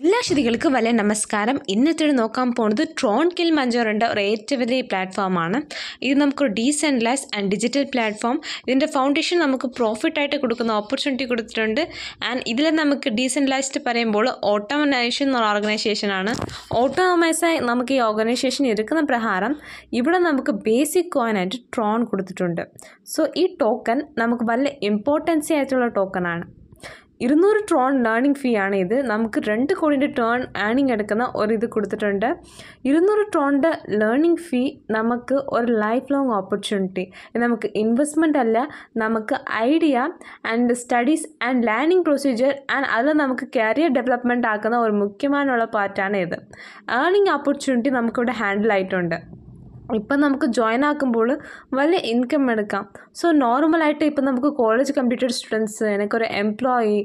എല്ലാ ശ്രുതികൾക്കും വലിയ നമസ്കാരം ഇന്നത്തെ നോക്കാൻ പോകുന്നത് ട്രോൺ കിൽ മഞ്ചോറിൻ്റെ ഒരു ഏറ്റവും വലിയ പ്ലാറ്റ്ഫോമാണ് ഇത് നമുക്കൊരു ഡീസെൻറ്റലൈസ് ആൻഡ് ഡിജിറ്റൽ പ്ലാറ്റ്ഫോം ഇതിൻ്റെ ഫൗണ്ടേഷൻ നമുക്ക് പ്രോഫിറ്റായിട്ട് കൊടുക്കുന്ന ഓപ്പർച്യൂണിറ്റി കൊടുത്തിട്ടുണ്ട് ആൻഡ് ഇതിൽ നമുക്ക് ഡീസെൻറ്റലൈസ്ഡ് പറയുമ്പോൾ ഓട്ടോമനൈസേഷൻ എന്നുള്ള ഓർഗനൈസേഷനാണ് ഓട്ടോമൈസായി നമുക്ക് ഈ ഓർഗനൈസേഷൻ എടുക്കുന്ന പ്രകാരം ഇവിടെ നമുക്ക് ബേസിക് കോയിനായിട്ട് ട്രോൺ കൊടുത്തിട്ടുണ്ട് സോ ഈ ടോക്കൺ നമുക്ക് വലിയ ഇമ്പോർട്ടൻസി ആയിട്ടുള്ള ടോക്കണാണ് ഇരുന്നൂറ് ട്രോൺ ലേണിംഗ് ഫീ ആണ് ഇത് നമുക്ക് രണ്ട് കോടിൻ്റെ ടേൺ ഏണിംഗ് എടുക്കുന്ന ഒരു ഇത് കൊടുത്തിട്ടുണ്ട് ഇരുന്നൂറ് ട്രോണിൻ്റെ ലേണിംഗ് ഫീ നമുക്ക് ഒരു ലൈഫ് ലോങ് ഓപ്പർച്യൂണിറ്റി നമുക്ക് ഇൻവെസ്റ്റ്മെൻ്റ് അല്ല നമുക്ക് idea and studies and learning procedure and അത് നമുക്ക് കരിയർ ഡെവലപ്മെൻ്റ് ആക്കുന്ന ഒരു മുഖ്യമായുള്ള പാർട്ടാണ് ഇത് ഏണിംഗ് ഓപ്പർച്യൂണിറ്റി നമുക്കിവിടെ ഹാൻഡിൽ ആയിട്ടുണ്ട് ഇപ്പം നമുക്ക് ജോയിൻ ആക്കുമ്പോൾ വലിയ ഇൻകം എടുക്കാം സോ നോർമലായിട്ട് ഇപ്പം നമുക്ക് കോളേജ് കമ്പ്യൂട്ടർ സ്റ്റുഡൻസ് എനിക്കൊരു എംപ്ലോയി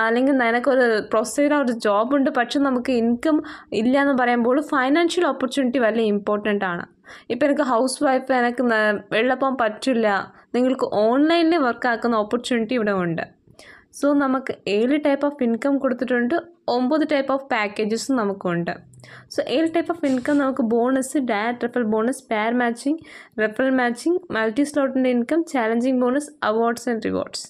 അല്ലെങ്കിൽ എനിക്കൊരു പ്രൊസൈഡ് ഒരു ജോബുണ്ട് പക്ഷെ നമുക്ക് ഇൻകം ഇല്ല എന്ന് പറയുമ്പോൾ ഫൈനാൻഷ്യൽ ഓപ്പർച്യൂണിറ്റി വലിയ ഇമ്പോർട്ടൻ്റ് ആണ് ഇപ്പം എനിക്ക് ഹൗസ് വൈഫ് എനിക്ക് വെള്ളപ്പം പറ്റില്ല നിങ്ങൾക്ക് ഓൺലൈനിൽ വർക്ക് ആക്കുന്ന ഓപ്പർച്യൂണിറ്റി ഇവിടെ ഉണ്ട് സോ നമുക്ക് ഏഴ് ടൈപ്പ് ഓഫ് ഇൻകം കൊടുത്തിട്ടുണ്ട് ഒമ്പത് ടൈപ്പ് ഓഫ് പാക്കേജസും നമുക്കുണ്ട് സോ ഏത് ടൈപ്പ് ഓഫ് ഇൻകം നമുക്ക് bonus direct referral bonus pair matching referral matching multi സ്ലോട്ടിൻ്റെ income challenging bonus awards and rewards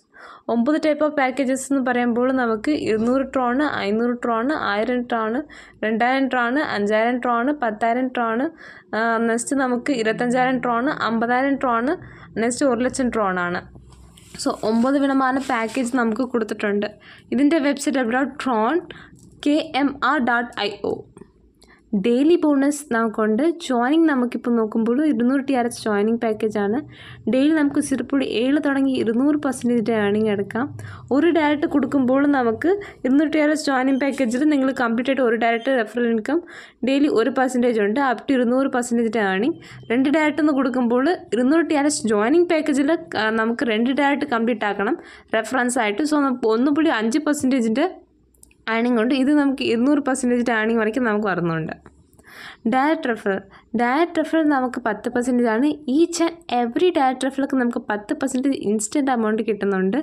ഒമ്പത് ടൈപ്പ് ഓഫ് പാക്കേജസ് എന്ന് പറയുമ്പോൾ നമുക്ക് ഇരുന്നൂറ് ട്രോണ് അഞ്ഞൂറ് ട്രോണ് ആയിരം ട്രോണ് രണ്ടായിരം ട്രോണ് അഞ്ചായിരം ട്രോണ് പത്തായിരം ട്രോണ് നെക്സ്റ്റ് നമുക്ക് ഇരുപത്തഞ്ചായിരം ട്രോണ് അമ്പതായിരം ട്രോണ് നെക്സ്റ്റ് ഒരു ലക്ഷം ട്രോണാണ് സോ ഒമ്പത് ശതമാനം പാക്കേജ് നമുക്ക് കൊടുത്തിട്ടുണ്ട് ഇതിൻ്റെ വെബ്സൈറ്റ് എവിടെ Tron K M R dot I O daily bonus നമുക്കുണ്ട് ജോയിനിങ് നമുക്കിപ്പോൾ നോക്കുമ്പോൾ ഇരുന്നൂറ് ടി ആർ എസ് ജോയിനിങ് പാക്കേജാണ് ഡെയിലി നമുക്ക് സിറപ്പുടി ഏഴ് തുടങ്ങി ഇരുന്നൂറ് പെർസെൻറ്റേജ് ഏർണിംഗ് എടുക്കാം ഒരു ഡയറക്റ്റ് കൊടുക്കുമ്പോൾ നമുക്ക് ഇരുന്നൂറ് ടി ആർ എസ് ജോയിനിങ് പാക്കേജിൽ നിങ്ങൾ കംപ്ലീറ്റ് ആയിട്ട് ഒരു ഡയറക്റ്റ് റെഫറൽ ഇൻകം ഡെയിലി ഒരു പെർസെൻറ്റേജ് ഉണ്ട് അപ് ടു ഇരുന്നൂറ് പെർസെൻറ്റേജ് ഏർണിംഗ് രണ്ട് ഡയറക്റ്റ് എന്ന് കൊടുക്കുമ്പോൾ ഇരുന്നൂറ് ടി ആർ എസ് ജോയിനിങ് പാക്കേജിൽ നമുക്ക് രണ്ട് ഡയറക്റ്റ് കംപ്ലീറ്റ് ആക്കണം റെഫറൻസ് ആയിട്ട് സോ നമുക്ക് പുള്ളി അഞ്ച് പെർസെൻറ്റേജിൻ്റെ ആണിങ് കൊണ്ട് ഇത് നമുക്ക് ഇരുന്നൂറ് പെർസെൻറ്റേജ് ഏണിംഗ് വരയ്ക്കും നമുക്ക് വരുന്നുണ്ട് ഡയറക്റ്റ് റെഫർ ഡയറക്റ്റ് റെഫർ നമുക്ക് പത്ത് പെർസെൻറ്റേജ് ആണ് ഈച്ച് ആൻഡ് എവറി ഡയറ്റ് റെഫറലൊക്കെ നമുക്ക് പത്ത് പെർസെൻറ്റേജ് ഇൻസ്റ്റൻറ്റ് എമൗണ്ട് കിട്ടുന്നുണ്ട്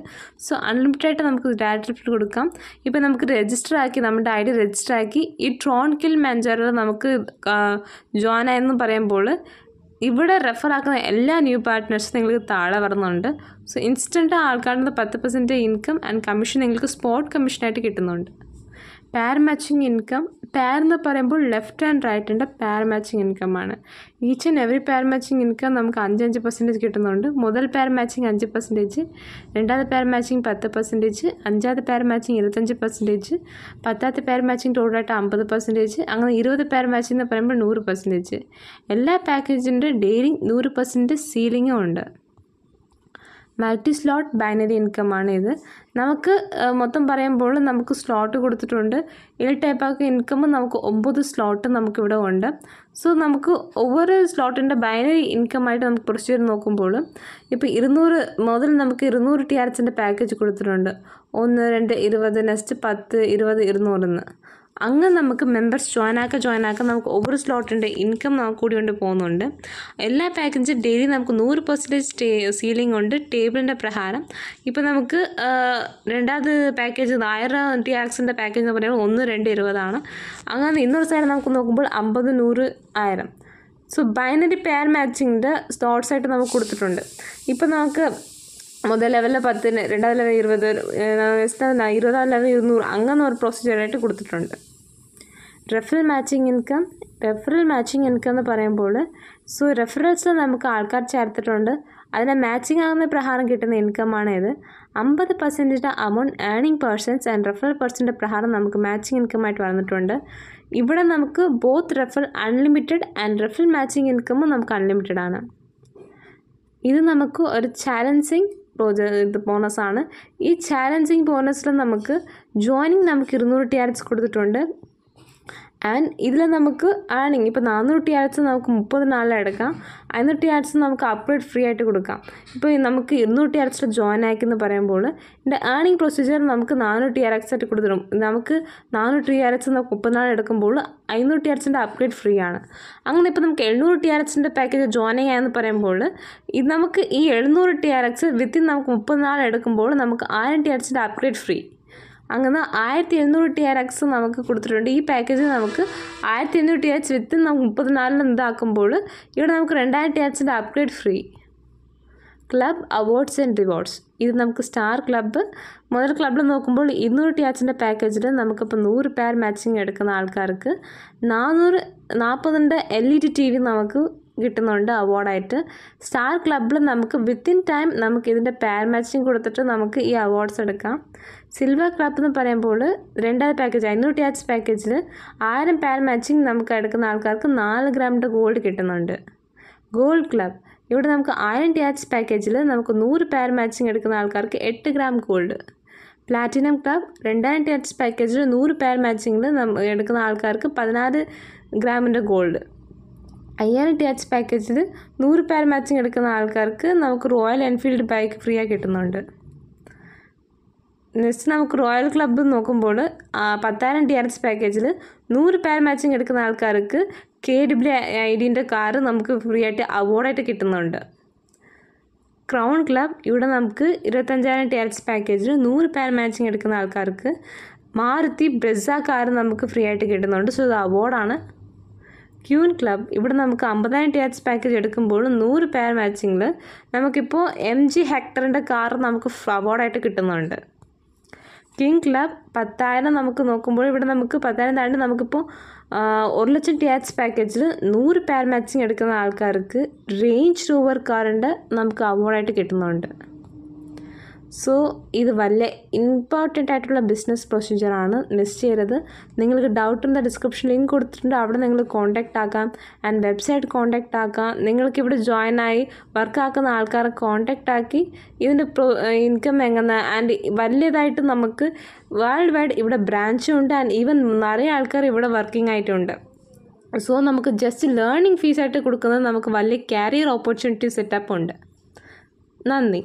സോ അൺലിമിറ്റഡ് ആയിട്ട് നമുക്ക് ഡയറക്റ്റ് റെഫർ കൊടുക്കാം ഇപ്പോൾ നമുക്ക് രജിസ്റ്റർ ആക്കി നമ്മുടെ ഐ ഡി രജിസ്റ്റർ ആക്കി ഈ ട്രോൺ കിൽ മാനേജറിൽ നമുക്ക് ജോയിൻ ആയെന്ന് പറയുമ്പോൾ ഇവിടെ റെഫർ ആക്കുന്ന എല്ലാ ന്യൂ പാർട്ട്നേഴ്സും നിങ്ങൾക്ക് താഴെ വരുന്നുണ്ട് സോ ഇൻസ്റ്റൻറ്റ് ആൾക്കാരുടെ പത്ത് പെർസെൻറ്റ് ഇൻകം ആൻഡ് കമ്മീഷൻ നിങ്ങൾക്ക് സ്പോട്ട് കമ്മീഷനായിട്ട് കിട്ടുന്നുണ്ട് പെയർ മാച്ചിങ് ഇൻകം പെയർ എന്ന് പറയുമ്പോൾ ലെഫ്റ്റ് ആൻഡ് റൈറ്റ് ഉണ്ട് പെയർ മാച്ചിങ് ഇൻകം ആണ് each and every pair matching income നമുക്ക് അഞ്ച് അഞ്ച് പെർസെൻറ്റേജ് കിട്ടുന്നുണ്ട് മുതൽ പെയർ മാച്ചിങ് അഞ്ച് പെർസെൻറ്റേജ് രണ്ടാമത്തെ പെയർ മാച്ചിങ് പത്ത് പെർസെൻറ്റേജ് അഞ്ചാമത്തെ പെയർ മാച്ചിങ് ഇരുപത്തഞ്ച് പെർസെൻറ്റേജ് പത്താമത്തെ പെയർ മാച്ചിങ് ടോട്ടലായിട്ട് അമ്പത് പെർസെൻറ്റേജ് അങ്ങനെ ഇരുപത് പെയർ മാച്ചിങ് എന്ന് പറയുമ്പോൾ നൂറ് പെർസെൻറ്റേജ് എല്ലാ പാക്കേജിൻ്റെ ഡെയിലി നൂറ് പെർസെൻറ്റ് സീലിങ്ങും ഉണ്ട് മൾട്ടി സ്ലോട്ട് ബൈനറി ഇൻകം ആണ് ഇത് നമുക്ക് മൊത്തം പറയുമ്പോൾ നമുക്ക് സ്ലോട്ട് കൊടുത്തിട്ടുണ്ട് ഈ ടൈപ്പ് ഓഫ് ഇൻകം നമുക്ക് ഒമ്പത് സ്ലോട്ട് നമുക്കിവിടെ ഉണ്ട് സോ നമുക്ക് ഒവ്വൊരു സ്ലോട്ടിൻ്റെ ബൈനറി ഇൻകം ആയിട്ട് നമുക്ക് കുറച്ച് പേര് നോക്കുമ്പോൾ ഇപ്പോൾ ഇരുന്നൂറ് മുതൽ നമുക്ക് ഇരുന്നൂറ് ടി ആർ എച്ചിൻ്റെ പാക്കേജ് കൊടുത്തിട്ടുണ്ട് ഒന്ന് രണ്ട് ഇരുപത് നെക്സ്റ്റ് പത്ത് ഇരുപത് എന്ന് അങ്ങ് നമുക്ക് മെമ്പേഴ്സ് ജോയിൻ ആക്കുക ജോയിൻ ആക്കുക നമുക്ക് ഓവർ സ്ലോട്ടിൻ്റെ ഇൻകം നമുക്ക് കൂടി കൊണ്ട് പോകുന്നുണ്ട് എല്ലാ പാക്കേജും ഡെയിലി നമുക്ക് നൂറ് പെർസെൻറ്റേജ് സീലിംഗ് ഉണ്ട് ടേബിളിൻ്റെ പ്രകാരം ഇപ്പോൾ നമുക്ക് രണ്ടാമത് പാക്കേജ് ടി ആക്സിൻ്റെ പാക്കേജ് എന്ന് പറയുമ്പോൾ ഒന്ന് രണ്ട് ഇരുപതാണ് അങ്ങനെ ഇന്നൊരു സൈഡ് നമുക്ക് നോക്കുമ്പോൾ അമ്പത് നൂറ് ആയിരം സോ ബൈനറി പെയർ മാച്ചിങ്ങിൻ്റെ സ്ലോട്ട്സ് ആയിട്ട് നമുക്ക് കൊടുത്തിട്ടുണ്ട് ഇപ്പോൾ നമുക്ക് ലെവലിൽ പത്തിന് രണ്ടാം ലെവൽ ഇരുപത് இருபது ഇരുപതാം ലെവൽ ഇരുന്നൂറ് അങ്ങനെ ഒരു പ്രൊസീജിയറായിട്ട് കൊടുത്തിട്ടുണ്ട് referral matching income referral matching income എന്ന് പറയുമ്പോൾ സോ റെഫറൽസ് നമുക്ക് ആൾക്കാർ ചേർത്തിട്ടുണ്ട് അതിനെ മാച്ചിങ് ആകുന്ന പ്രഹാരം കിട്ടുന്ന ഇൻകമാണ് ഇത് അമ്പത് percentage amount earning persons and referral പേഴ്സൻ്റെ പ്രഹാരം നമുക്ക് മാച്ചിങ് ഇൻകമായിട്ട് വന്നിട്ടുണ്ട് ഇവിടെ നമുക്ക് both refer unlimited and referral matching ഇൻകമും നമുക്ക് അൺലിമിറ്റഡ് ആണ് ഇത് നമുക്ക് ഒരു ചാലഞ്ചിങ് പ്രോജ ഇത് ബോണസാണ് ഈ ചാലഞ്ചിങ് ബോണസിൽ നമുക്ക് ജോയിനിങ് നമുക്ക് ഇരുന്നൂറ് ടി ആർ എസ് കൊടുത്തിട്ടുണ്ട് ആൻഡ് ഇതിൽ നമുക്ക് ഏണിങ് ഇപ്പോൾ നാനൂറ് ടിയാർട്സ് നമുക്ക് മുപ്പത് നാളിലെടുക്കാം അഞ്ഞൂറ് ടിയാർട്സ് നമുക്ക് അപ്ഗ്രേഡ് ഫ്രീ ആയിട്ട് കൊടുക്കാം ഇപ്പോൾ നമുക്ക് ഇരുന്നൂറ് ടിയാർട്സിൽ ജോയിൻ ആക്കിയെന്ന് പറയുമ്പോൾ എൻ്റെ ഏണിങ് പ്രൊസീജിയർ നമുക്ക് നാനൂറ് ടിയാർക്സ് ആയിട്ട് കൊടുത്തിടും നമുക്ക് നാനൂറ് ടിയാർക്സ് നമുക്ക് മുപ്പത് നാൾ എടുക്കുമ്പോൾ അഞ്ഞൂറ് ടിയാർക്സിൻ്റെ അപ്ഗ്രേഡ് ഫ്രീ ആണ് അങ്ങനെ ഇപ്പോൾ നമുക്ക് എഴുന്നൂറ് ടിയാർക്സിൻ്റെ പാക്കേജ് ജോയിൻ ചെയ്യാമെന്ന് പറയുമ്പോൾ ഇത് നമുക്ക് ഈ എഴുന്നൂറ് ടിയാർക്സ് വിത്തിൻ നമുക്ക് മുപ്പത് നാളെടുക്കുമ്പോൾ നമുക്ക് ആയിരം ടിയാർക്സിൻ്റെ അപ്ഗ്രേഡ് ഫ്രീ അങ്ങനെ ആയിരത്തി എഴുന്നൂറ് ടി ആർ എക്സ് നമുക്ക് കൊടുത്തിട്ടുണ്ട് ഈ പാക്കേജ് നമുക്ക് ആയിരത്തി എണ്ണൂറ് ടി ആച്ച് വിത്ത് മുപ്പത്തിനാലിന് ഇതാക്കുമ്പോൾ ഇവിടെ നമുക്ക് രണ്ടായിരം ടി ആച്ചിൻ്റെ upgrade free club awards and rewards ഇത് നമുക്ക് സ്റ്റാർ ക്ലബ്ബ് മുതൽ ക്ലബ്ബിൽ നോക്കുമ്പോൾ ഇരുന്നൂറ് ആച്ചിൻ്റെ പാക്കേജിൽ നമുക്കിപ്പോൾ നൂറ് പേർ മാച്ചിങ് എടുക്കുന്ന ആൾക്കാർക്ക് നാനൂറ് നാൽപ്പതിൻ്റെ L E D T V നമുക്ക് കിട്ടുന്നുണ്ട് അവാർഡായിട്ട് സ്റ്റാർ ക്ലബിൽ നമുക്ക് വിത്തിൻ ടൈം നമുക്ക് ഇതിൻ്റെ പാർ മാച്ചിങ് കൊടുത്തിട്ട് നമുക്ക് ഈ അവാർഡ്സ് എടുക്കാം സിൽവർ ക്ലബ് എന്ന് പറയുമ്പോൾ രണ്ടായിരം പാക്കേജ് അഞ്ഞൂറ്റി ആറ്റ് പാക്കേജിൽ ആയിരം പാർ മാച്ചിങ് നമുക്ക് എടുക്കുന്ന ആൾക്കാർക്ക് നാല് ഗ്രാമിൻ്റെ ഗോൾഡ് കിട്ടുന്നുണ്ട് ഗോൾഡ് ക്ലബ് ഇവിടെ നമുക്ക് ആയിരം ടിയാച്ച് പാക്കേജിൽ നമുക്ക് നൂറ് പാർ മാച്ചിങ് എടുക്കുന്ന ആൾക്കാർക്ക് എട്ട് ഗ്രാം ഗോൾഡ് പ്ലാറ്റിനം ക്ലബ് രണ്ടായിരം ടിയാച്ച് പാക്കേജിൽ നൂറ് പാർ മാച്ചിങ്ങിൽ എടുക്കുന്ന ആൾക്കാർക്ക് പതിനാറ് ഗ്രാമിൻ്റെ ഗോൾഡ് അയ്യായിരം ടി എച്ച് പാക്കേജിൽ നൂറ് പേർ മാച്ചിങ് എടുക്കുന്ന ആൾക്കാർക്ക് നമുക്ക് റോയൽ എൻഫീൽഡ് ബൈക്ക് ഫ്രീ ആയി കിട്ടുന്നുണ്ട് നെക്സ്റ്റ് നമുക്ക് റോയൽ ക്ലബ്ബ് നോക്കുമ്പോൾ പത്തായിരം ടി ആർ എസ് പാക്കേജിൽ നൂറ് പേർ മാച്ചിങ് എടുക്കുന്ന ആൾക്കാർക്ക് കെ ഡബ്ല്യു ഐ ഡിൻ്റെ കാറ് നമുക്ക് ഫ്രീ ആയിട്ട് അവാർഡായിട്ട് കിട്ടുന്നുണ്ട് ക്രൗൺ ക്ലബ് ഇവിടെ നമുക്ക് ഇരുപത്തഞ്ചായിരം ടി ആർ എസ് പാക്കേജിൽ നൂറ് പേർ മാച്ചിങ് എടുക്കുന്ന ആൾക്കാർക്ക് മാറുത്തി ബ്രസ കാർ നമുക്ക് ഫ്രീ ആയിട്ട് കിട്ടുന്നുണ്ട് സോ ഇത് അവാർഡാണ് ക്യൂൻ ക്ലബ് ഇവിടെ നമുക്ക് അമ്പതിനായിരം ടി എച്ച് പാക്കേജ് എടുക്കുമ്പോൾ നൂറ് പേർ മാച്ചിങ്ങിൽ നമുക്കിപ്പോൾ എം ജി ഹെക്ടറിൻ്റെ കാർ നമുക്ക് അവാർഡായിട്ട് കിട്ടുന്നുണ്ട് കിങ് ക്ലബ് പത്തായിരം നമുക്ക് നോക്കുമ്പോൾ ഇവിടെ നമുക്ക് പത്തായിരം താണ്ടി നമുക്കിപ്പോൾ ഒരു ലക്ഷം ടി എച്ച് പാക്കേജിൽ നൂറ് പേർ മാച്ചിങ് എടുക്കുന്ന ആൾക്കാർക്ക് റേഞ്ച് റൂവർ കാറിൻ്റെ നമുക്ക് അവാർഡായിട്ട് കിട്ടുന്നുണ്ട് സോ ഇത് വല്ല ഇമ്പോർട്ടൻ്റ് ആയിട്ടുള്ള ബിസിനസ് പ്രൊസീജിയറാണ് മിസ് ചെയ്യരുത് നിങ്ങൾക്ക് ഡൗട്ട് ഉണ്ട് ഡിസ്ക്രിപ്ഷൻ ലിങ്ക് കൊടുത്തിട്ടുണ്ട് അവിടെ നിങ്ങൾ കോൺടാക്റ്റ് ആക്കാം ആൻഡ് വെബ്സൈറ്റ് കോൺടാക്റ്റ് ആക്കാം നിങ്ങൾക്ക് ഇവിടെ ജോയിൻ ആയി വർക്ക് ആക്കുന്ന ആൾക്കാരെ കോൺടാക്റ്റ് ആക്കി ഇതിൻ്റെ ഇൻകം എങ്ങനെ ആൻഡ് വലിയതായിട്ട് നമുക്ക് വേൾഡ് വൈഡ് ഇവിടെ ബ്രാഞ്ചും ഉണ്ട് ആൻഡ് ഈവൻ നിറയെ ആൾക്കാർ ഇവിടെ വർക്കിംഗ് ആയിട്ടുണ്ട് സോ നമുക്ക് ജസ്റ്റ് ലേണിംഗ് ഫീസായിട്ട് കൊടുക്കുന്നത് നമുക്ക് വലിയ കരിയർ ഓപ്പർച്യൂണിറ്റി സെറ്റപ്പ് ഉണ്ട് നന്ദി